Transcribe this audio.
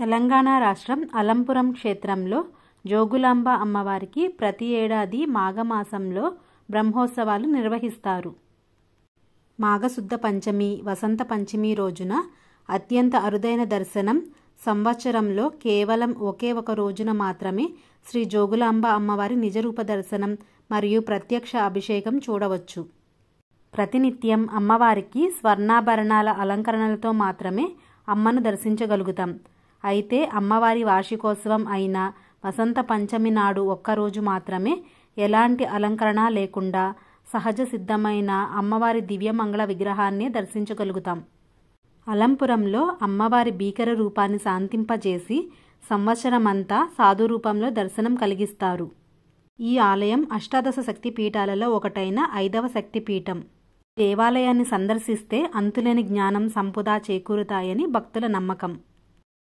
తెలంగాణ రాష్ట్రం అలంపురం క్షేత్రంలో జోగులాంబ అమ్మవారికి ప్రతి ఏడాది మాఘమాసంలో బ్రహ్మోత్సవాలు నిర్వహిస్తారు మాఘశుద్ధ పంచమి వసంత పంచమి రోజున అత్యంత అరుదైన దర్శనం సంవత్సరంలో కేవలం ఒకే ఒక రోజున మాత్రమే శ్రీ జోగులాంబ అమ్మవారి నిజరూప దర్శనం మరియు ప్రత్యక్ష అభిషేకం చూడవచ్చు ప్రతినిత్యం అమ్మవారికి స్వర్ణాభరణాల అలంకరణలతో మాత్రమే అమ్మను దర్శించగలుగుతాం అయితే అమ్మవారి వార్షికోత్సవం అయిన వసంత పంచమి నాడు ఒక్కరోజు మాత్రమే ఎలాంటి అలంకరణ లేకుండా సహజ సిద్ధమైన అమ్మవారి దివ్యమంగళ విగ్రహాన్ని దర్శించగలుగుతాం అలంపురంలో అమ్మవారి భీకర రూపాన్ని శాంతింపజేసి సంవత్సరమంతా సాధు రూపంలో దర్శనం కలిగిస్తారు ఈ ఆలయం అష్టాదశ శక్తి పీఠాలలో ఒకటైన ఐదవ శక్తిపీఠం దేవాలయాన్ని సందర్శిస్తే అంతులేని జ్ఞానం సంపుదా చేకూరుతాయని భక్తుల నమ్మకం